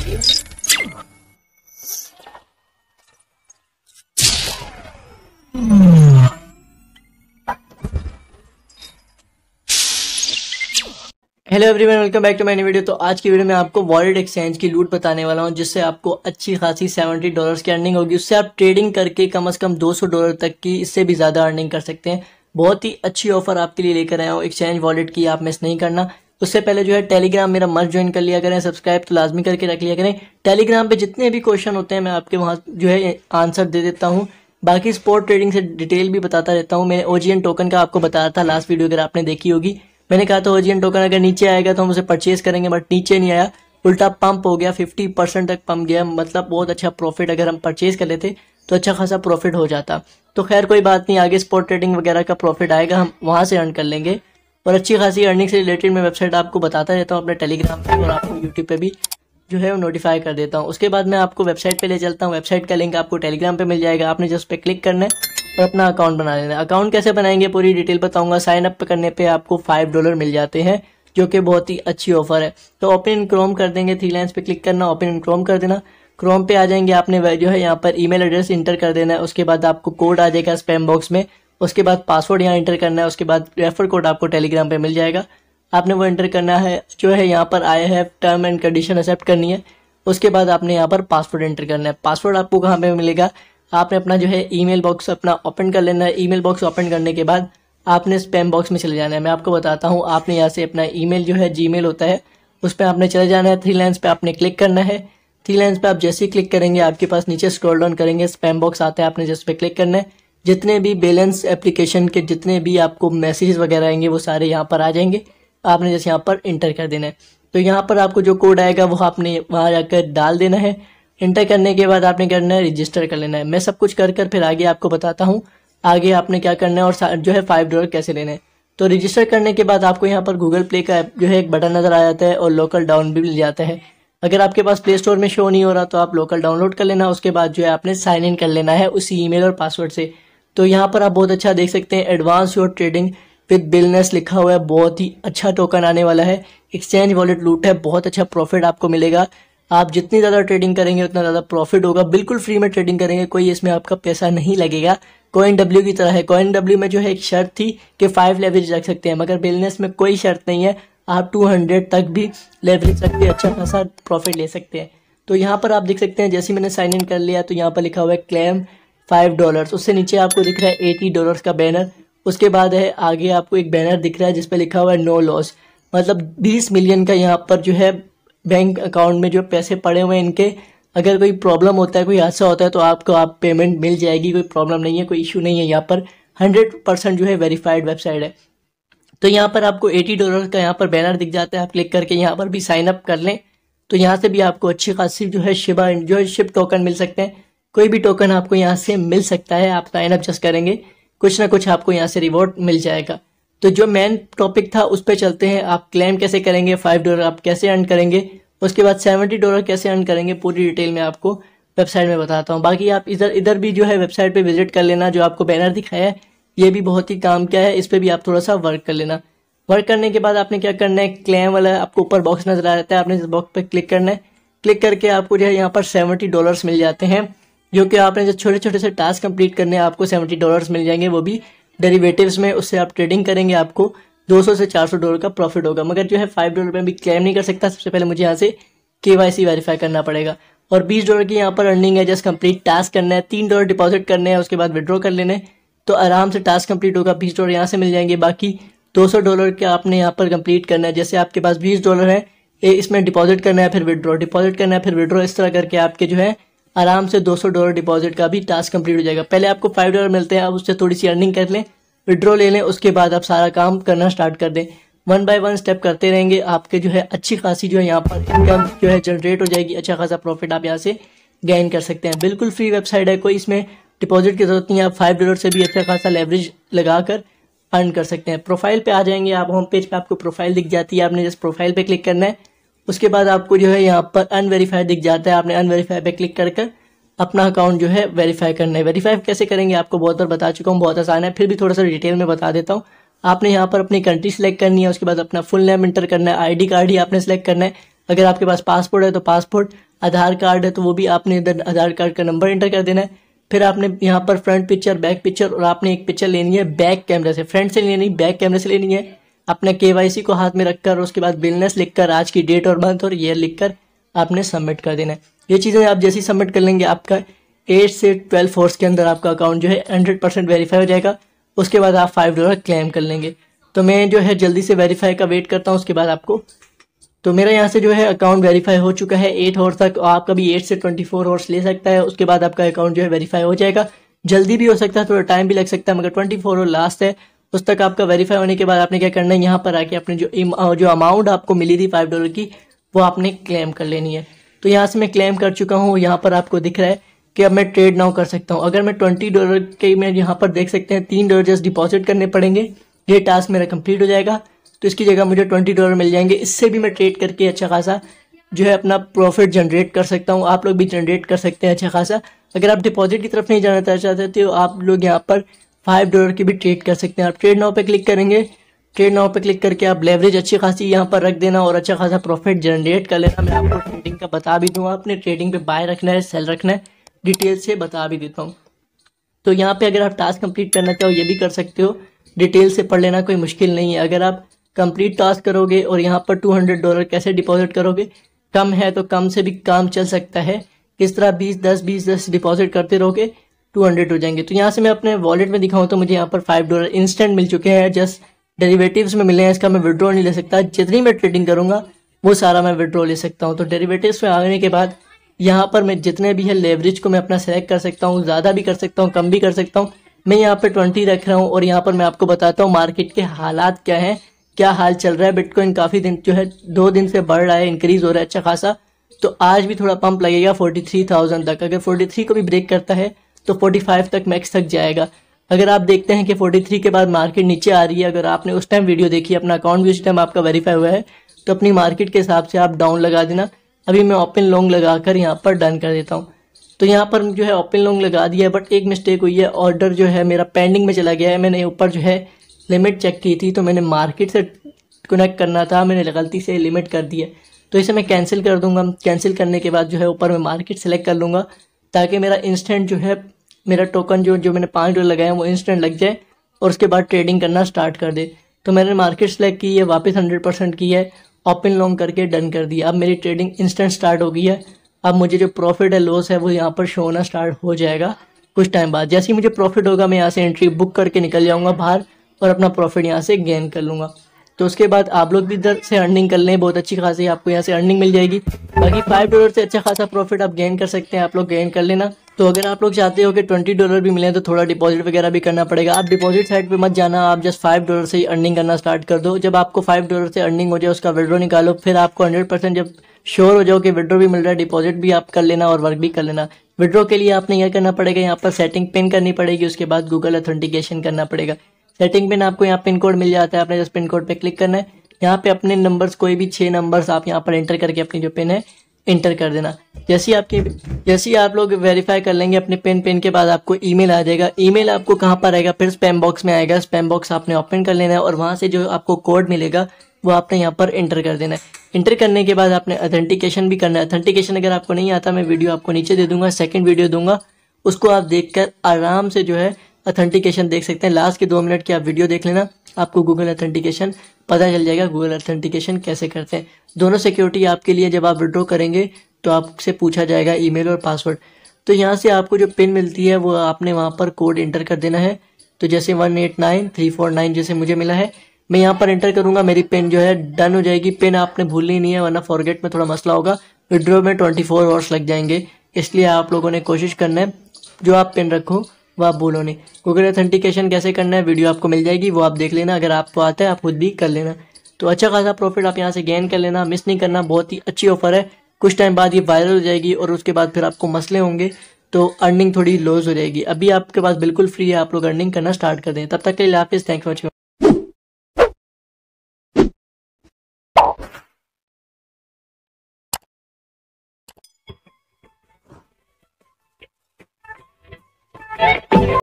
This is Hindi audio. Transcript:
Hello everyone welcome back to my video तो आज की वीडियो में आपको वॉलेट एक्सचेंज की लूट बताने वाला हूं जिससे आपको अच्छी खासी 70 डॉलर्स की अर्निंग होगी उससे आप ट्रेडिंग करके कम से कम 200 डॉलर तक की इससे भी ज़्यादा अर्निंग कर सकते हैं बहुत ही अच्छी ऑफर आपके लिए लेकर आया हूं एक्सचेंज वॉलेट की आप मिस नहीं करना उससे पहले जो है टेलीग्राम मेरा मस्ट ज्वाइन कर लिया करें सब्सक्राइब तो लाजमी करके रख लिया करें टेलीग्राम पे जितने भी क्वेश्चन होते हैं मैं आपके वहाँ जो है आंसर दे देता हूँ बाकी स्पोर्ट ट्रेडिंग से डिटेल भी बताता रहता हूँ मैंने ओजीएन टोकन का आपको बताया था लास्ट वीडियो अगर आपने देखी होगी मैंने कहा था ओजीएन टोकन अगर नीचे आएगा तो हम उसे परचेज करेंगे बट नीचे नहीं आया उल्टा पंप हो गया फिफ्टी परसेंट तक पंप गया मतलब बहुत अच्छा प्रॉफिट अगर हम परचेज कर लेते तो अच्छा खासा प्रॉफिट हो जाता तो खैर कोई बात नहीं आगे स्पोर्ट ट्रेडिंग वगैरह का प्रॉफिट आएगा हम वहाँ से अर्न कर लेंगे और अच्छी खासी अर्निंग से रिलेटेड मैं वेबसाइट आपको बताता रहता हूँ अपने टेलीग्राम पर और आपको यूट्यूब पर भी जो है वो नोटिफाई कर देता हूँ उसके बाद मैं आपको वेबसाइट पे ले चलता हूँ वेबसाइट का लिंक आपको टेलीग्राम पे मिल जाएगा आपने जस्ट पे क्लिक करना है और अपना अकाउंट बना लेना अकाउंट कैसे बनाएंगे पूरी डिटेल बताऊंगा साइन अप करने पर आपको फाइव डॉलर मिल जाते हैं जो कि बहुत ही अच्छी ऑफर है तो ओपन इन क्रोम कर देंगे थ्री लाइन्स पे क्लिक करना ओपन इन क्रोम कर देना क्रोम पे आ जाएंगे आपने जो है यहाँ पर ईमेल एड्रेस इंटर कर देना है उसके बाद आपको कोड आ जाएगा स्पैम बॉक्स में उसके बाद पासवर्ड यहाँ इंटर करना है उसके बाद रेफर कोड आपको टेलीग्राम पे मिल जाएगा आपने वो इंटर करना है जो है यहाँ पर I have term and condition accept करनी है उसके बाद आपने यहाँ पर पासवर्ड एंटर करना है पासवर्ड आपको कहाँ पे मिलेगा आपने अपना जो है ईमेल बॉक्स अपना ओपन कर लेना है ईमेल बॉक्स ओपन करने के बाद आपने स्पैम बॉक्स में चले जाना है मैं आपको बताता हूँ आपने यहाँ से अपना ई जो है जी होता है उस पर आपने चले जाना है थ्री लाइन्स पर आपने क्लिक करना है थ्री लाइन्स पर आप जैसे ही क्लिक करेंगे आपके पास नीचे स्क्रॉल डाउन करेंगे स्पैम बॉक्स आता है आपने जिस पर क्लिक करना है जितने भी बैलेंस एप्लीकेशन के जितने भी आपको मैसेज वगैरह आएंगे वो सारे यहाँ पर आ जाएंगे आपने जैसे यहाँ पर इंटर कर देना है तो यहाँ पर आपको जो कोड आएगा वो आपने वहाँ जाकर डाल देना है इंटर करने के बाद आपने करना है रजिस्टर कर लेना है मैं सब कुछ कर कर फिर आगे आपको बताता हूँ आगे आपने क्या करना है और जो है फाइव डॉलर कैसे लेना है तो रजिस्टर करने के बाद आपको यहाँ पर गूगल प्ले का जो है एक बटन नज़र आ जाता है और लोकल डाउन भी मिल जाता है अगर आपके पास प्ले स्टोर में शो नहीं हो रहा तो आप लोकल डाउनलोड कर लेना उसके बाद जो है आपने साइन इन कर लेना है उसी ईमेल और पासवर्ड से तो यहाँ पर आप बहुत अच्छा देख सकते हैं एडवांस योर ट्रेडिंग विद बिलनेस लिखा हुआ है बहुत ही अच्छा टोकन आने वाला है एक्सचेंज वॉलेट लूट है बहुत अच्छा प्रॉफिट आपको मिलेगा आप जितनी ज़्यादा ट्रेडिंग करेंगे उतना ज़्यादा प्रॉफिट होगा बिल्कुल फ्री में ट्रेडिंग करेंगे कोई इसमें आपका पैसा नहीं लगेगा कॉइन डब्ल्यू की तरह है कॉइन डब्ल्यू में जो है एक शर्त थी कि फाइव लेवरेज रख सकते हैं मगर बिजनेस में कोई शर्त नहीं है आप 200 तक भी लेवरेज रख के अच्छा खासा प्रॉफिट ले सकते हैं तो यहाँ पर आप देख सकते हैं जैसे मैंने साइन इन कर लिया तो यहाँ पर लिखा हुआ है क्लेम फाइव डॉलर्स उससे नीचे आपको दिख रहा है एटी डॉलर्स का बैनर उसके बाद है आगे आपको एक बैनर दिख रहा है जिसपे लिखा हुआ है नो लॉस मतलब बीस मिलियन का यहाँ पर जो है बैंक अकाउंट में जो पैसे पड़े हुए हैं इनके अगर कोई प्रॉब्लम होता है कोई हादसा होता है तो आपको आप पेमेंट मिल जाएगी कोई प्रॉब्लम नहीं है कोई इशू नहीं है यहाँ पर हंड्रेड परसेंट जो है वेरीफाइड वेबसाइट है तो यहाँ पर आपको एटी डॉलर का यहाँ पर बैनर दिख जाता है आप क्लिक करके यहाँ पर भी साइन अप कर लें तो यहाँ से भी आपको अच्छी खासी जो है शिबा जो है शिप टोकन मिल सकते हैं कोई भी टोकन आपको यहाँ से मिल सकता है आप साइन अप जस्ट करेंगे कुछ ना कुछ आपको यहाँ से रिवॉर्ड मिल जाएगा तो जो मेन टॉपिक था उस पर चलते हैं आप क्लेम कैसे करेंगे फाइव डॉलर आप कैसे अर्न करेंगे उसके बाद सेवेंटी डॉलर कैसे अर्न करेंगे पूरी डिटेल में आपको वेबसाइट में बताता हूँ बाकी आप इधर इधर भी जो है वेबसाइट पे विजिट कर लेना जो आपको बैनर दिखाया है ये भी बहुत ही काम क्या है इस पर भी आप थोड़ा सा वर्क कर लेना वर्क करने के बाद आपने क्या करना है क्लेम वाला आपको ऊपर बॉक्स नजर आ जाता है आपने इस बॉक्स पर क्लिक करना है क्लिक करके आपको जो है यहाँ पर सेवेंटी डॉलर्स मिल जाते हैं जो कि आपने जो छोटे छोटे से टास्क कंप्लीट करने हैं आपको सेवेंटी डॉलर्स मिल जाएंगे वो भी डेरिवेटिव्स में उससे आप ट्रेडिंग करेंगे आपको 200 से 400 डॉलर का प्रॉफिट होगा मगर जो है फाइव डॉलर में भी क्लेम नहीं कर सकता सबसे पहले मुझे यहाँ से के वाई वेरीफाई करना पड़ेगा और बीस डॉलर की यहाँ पर अर्निंग है जस्ट कम्प्लीट टास्क करना है तीन डॉलर डिपॉजिट करने हैं उसके बाद विड्रॉ कर लेने तो आराम से टास्क कम्प्लीट होगा बीस डॉलर यहाँ से मिल जाएंगे बाकी दो डॉलर के आपने यहाँ पर कंप्लीट करना है जैसे आपके पास बीस डॉलर है इसमें डिपॉजिट करना है फिर विड्रॉ डिपॉजिट करना है फिर विड्रॉ इस तरह करके आपके जो है आराम से 200 डॉलर डिपॉजिट का भी टास्क कंप्लीट हो जाएगा पहले आपको फाइव डॉलर मिलते हैं आप उससे थोड़ी सी अर्निंग कर लें विड्रॉ ले लें उसके बाद आप सारा काम करना स्टार्ट कर दें वन बाय वन स्टेप करते रहेंगे आपके जो है अच्छी खासी जो है यहाँ पर इनकम जो है जनरेट हो जाएगी अच्छा खासा प्रॉफिट आप यहाँ से गेन कर सकते हैं बिल्कुल फ्री वेबसाइट है कोई इसमें डिपॉजिट की ज़रूरत नहीं है आप फाइव डॉलर से भी अच्छा खासा लेवरेज लगा कर अर्न कर सकते हैं प्रोफाइल पर आ जाएंगे आप होम पेज पर आपको प्रोफाइल दिख जाती है आपने जस्ट प्रोफाइल पर क्लिक करना है उसके बाद आपको जो है यहाँ पर अनवेरीफाई दिख जाता है आपने अनवेरीफाई पे क्लिक कर अपना अकाउंट जो है वेरीफाई करना है वेरीफाई कैसे करेंगे आपको बहुत बार बता चुका हूँ बहुत आसान है फिर भी थोड़ा सा डिटेल में बता देता हूँ आपने यहाँ पर अपनी कंट्री सेलेक्ट करनी है उसके बाद अपना फुल नेम इंटर करना है डी कार्ड ही आपने सेलेक्ट करना है अगर आपके पास पासपोर्ट है तो पासपोर्ट आधार कार्ड है तो वो भी आपने इधर आधार कार्ड का नंबर इंटर कर देना है फिर आपने यहाँ पर फ्रंट पिक्चर बैक पिक्चर और आपने एक पिक्चर लेनी है बैक कैमरे से फ्रंट से लेनी बैक कैमरे से लेनी है अपने के को हाथ में रखकर उसके बाद बिलनेस लिखकर आज की डेट और मंथ और ईयर लिखकर आपने सबमिट कर देना है ये चीज़ें आप जैसे ही सबमिट कर लेंगे आपका एट से ट्वेल्व फोर्स के अंदर आपका अकाउंट जो है हंड्रेड परसेंट वेरीफाई हो जाएगा उसके बाद आप फाइव डॉलर क्लेम कर लेंगे तो मैं जो है जल्दी से वेरीफाई का वेट करता हूँ उसके बाद आपको तो मेरा यहाँ से जो है अकाउंट वेरीफाई हो चुका है एट हॉर्स तक आपका भी एट से ट्वेंटी फोर आवर्स ले सकता है उसके बाद आपका अकाउंट जो है वेरीफाई हो जाएगा जल्दी भी हो सकता है थोड़ा टाइम भी लग सकता है मगर ट्वेंटी फोर आवर लास्ट है उस तक आपका वेरीफाई होने के बाद आपने क्या करना है यहाँ पर आके अपने जो जो अमाउंट आपको मिली थी फाइव डॉलर की वो आपने क्लेम कर लेनी है तो यहाँ से मैं क्लेम कर चुका हूँ यहाँ पर आपको दिख रहा है कि अब मैं ट्रेड नाउ कर सकता हूँ अगर मैं ट्वेंटी डॉलर के मैं यहाँ पर देख सकते हैं तीन डॉलर जस्ट डिपॉजिट करने पड़ेंगे ये टास्क मेरा कंप्लीट हो जाएगा तो इसकी जगह मुझे ट्वेंटी डॉलर मिल जाएंगे इससे भी मैं ट्रेड करके अच्छा खासा जो है अपना प्रॉफिट जनरेट कर सकता हूँ आप लोग भी जनरेट कर सकते हैं अच्छा खासा अगर आप डिपॉजिट की तरफ नहीं जाना चाहते तो आप लोग यहाँ पर फाइव डॉलर की भी ट्रेड कर सकते हैं आप ट्रेड नाव पे क्लिक करेंगे ट्रेड नाव पे क्लिक करके आप लेवरेज अच्छी खासी यहाँ पर रख देना और अच्छा खासा प्रॉफिट जनरेट कर लेना मैं आपको ट्रेडिंग का बता भी दूंगा आपने ट्रेडिंग पे बाय रखना है सेल रखना है डिटेल से बता भी देता हूँ तो यहाँ पे अगर आप टास्क कंप्लीट करना चाहो ये भी कर सकते हो डिटेल से पढ़ लेना कोई मुश्किल नहीं है अगर आप कंप्लीट टास्क करोगे और यहाँ पर टू हंड्रेड डॉलर कैसे डिपॉजिट करोगे कम है तो कम से भी काम चल सकता है किस तरह बीस दस बीस दस डिपॉजिट करते रहोगे टू हंड्रेड हो जाएंगे तो यहाँ से मैं अपने वॉलेट में दिखाऊँ तो मुझे यहाँ पर फाइव डॉलर इंस्टेंट मिल चुके हैं जस्ट डेरिवेटिव्स में मिले हैं इसका मैं विड्रॉ नहीं ले सकता जितनी मैं ट्रेडिंग करूँगा वो सारा मैं विड्रॉ ले सकता हूँ तो डेरीवेटिव में आने के बाद यहाँ पर मैं जितने भी है लेवरेज को मैं अपना सेलेक्ट कर सकता हूँ ज़्यादा भी कर सकता हूँ कम भी कर सकता हूँ मैं यहाँ पर ट्वेंटी रख रहा हूँ और यहाँ पर मैं आपको बताता हूँ मार्केट के हालात क्या हैं क्या हाल चल रहा है बिटकॉइन काफ़ी दिन जो है दो दिन से बढ़ रहा है इंक्रीज़ हो रहा है अच्छा खासा तो आज भी थोड़ा पंप लगेगा फोर्टी थ्री थाउजेंड तक अगर फोर्टी थ्री को भी ब्रेक करता है तो 45 तक मैक्स तक जाएगा अगर आप देखते हैं कि 43 के बाद मार्केट नीचे आ रही है अगर आपने उस टाइम वीडियो देखी अपना अकाउंट भी उस टाइम आपका वेरीफाई हुआ है तो अपनी मार्केट के हिसाब से आप डाउन लगा देना अभी मैं ओपन लॉन्ग लगा कर यहाँ पर डन कर देता हूँ तो यहाँ पर जो है ओपन लॉन्ग लगा दिया है बट एक मिस्टेक हुई है ऑर्डर जो है मेरा पेंडिंग में चला गया है मैंने ऊपर जो है लिमिट चेक की थी तो मैंने मार्केट से कनेक्ट करना था मैंने गलती से लिमिट कर दी है तो इसे मैं कैंसिल कर दूंगा कैंसिल करने के बाद जो है ऊपर मैं मार्केट सेलेक्ट कर लूँगा ताकि मेरा इंस्टेंट जो है मेरा टोकन जो जो मैंने पाँच डॉलर लगाया वो इंस्टेंट लग जाए और उसके बाद ट्रेडिंग करना स्टार्ट कर दे तो मैंने मार्केट सेलेक्ट की है वापस हंड्रेड परसेंट की है ओपन लॉन्ग करके डन कर दिया अब मेरी ट्रेडिंग इंस्टेंट स्टार्ट हो गई है अब मुझे जो प्रॉफिट है लॉस है वो यहाँ पर शो होना स्टार्ट हो जाएगा कुछ टाइम बाद जैसे ही मुझे प्रॉफिट होगा मैं यहाँ से एंट्री बुक करके निकल जाऊँगा बाहर और अपना प्रॉफिट यहाँ से गेन कर लूँगा तो उसके बाद आप लोग भी इधर से अर्निंग कर लें बहुत अच्छी खासी आपको यहाँ से अर्निंग मिल जाएगी बाकी फाइव डॉलर से अच्छा खासा प्रॉफिट आप गेन कर सकते हैं आप लोग गेन कर लेना तो अगर आप लोग चाहते हो कि ट्वेंटी डॉलर भी मिले तो थोड़ा डिपॉजिट वगैरह भी करना पड़ेगा आप डिपॉजिट साइड पे मत जाना आप जस्ट फाइव डॉलर से ही अर्निंग करना स्टार्ट कर दो जब आपको फाइव डॉलर से अर्निंग हो जाए उसका विड्रो निकालो फिर आपको हंड्रेड परसेंट जब श्योर हो जाओ कि विड्रो भी मिल रहा है डिपॉजिट भी आप कर लेना और वर्क भी कर लेना विड्रो के लिए आपने यह करना पड़ेगा यहाँ पर सेटिंग पिन करनी पड़ेगी उसके बाद गूगल अथेंटिकेशन करना पड़ेगा सेटिंग में आपको यहाँ पिन कोड मिल जाता है आपने जस्ट पिन कोड पे क्लिक करना है यहाँ पे अपने नंबर्स कोई भी छः नंबर्स आप यहाँ पर एंटर करके अपनी जो पिन है एंटर कर देना जैसे ही आपकी जैसे ही आप लोग वेरीफाई कर लेंगे अपने पिन पेन के बाद आपको ईमेल आ जाएगा ईमेल आपको कहाँ पर आएगा फिर स्पैम बॉक्स में आएगा स्पैम बॉक्स आपने ओपन कर लेना है और वहाँ से जो आपको कोड मिलेगा वो आपने यहाँ पर एंटर कर देना है इंटर करने के बाद आपने अथेंटिकेशन भी करना है अथेंटिकेशन अगर आपको नहीं आता मैं वीडियो आपको नीचे दे दूंगा सेकेंड वीडियो दूंगा उसको आप देखकर आराम से जो है अथेंटिकेशन देख सकते हैं लास्ट के दो मिनट की आप वीडियो देख लेना आपको गूगल अथेंटिकेशन पता चल जाएगा गूगल अथेंटिकेशन कैसे करते हैं दोनों सिक्योरिटी आपके लिए जब आप विड्रॉ करेंगे तो आपसे पूछा जाएगा ईमेल और पासवर्ड तो यहाँ से आपको जो पिन मिलती है वो आपने वहाँ पर कोड इंटर कर देना है तो जैसे one eight nine three four nine जैसे मुझे मिला है मैं यहाँ पर एंटर करूँगा मेरी पिन जो है डन हो जाएगी पिन आपने भूलनी नहीं है वरना फॉरगेट में थोड़ा मसला होगा विड्रॉ में ट्वेंटी फोर आवर्स लग जाएंगे इसलिए आप लोगों ने कोशिश करना है जो आप पिन रखो आप बोलो ने गूगल ऑथेंटिकेशन कैसे करना है वीडियो आपको मिल जाएगी वो आप देख लेना अगर आपको आता है आप खुद भी कर लेना तो अच्छा खासा प्रॉफिट आप यहाँ से गेन कर लेना मिस नहीं करना बहुत ही अच्छी ऑफर है कुछ टाइम बाद ये वायरल हो जाएगी और उसके बाद फिर आपको मसले होंगे तो अर्निंग थोड़ी लॉस हो जाएगी अभी आपके पास बिल्कुल फ्री है आप लोग अर्निंग करना स्टार्ट कर दें तब तक के लिए आप इस थैंक फॉर Thank you.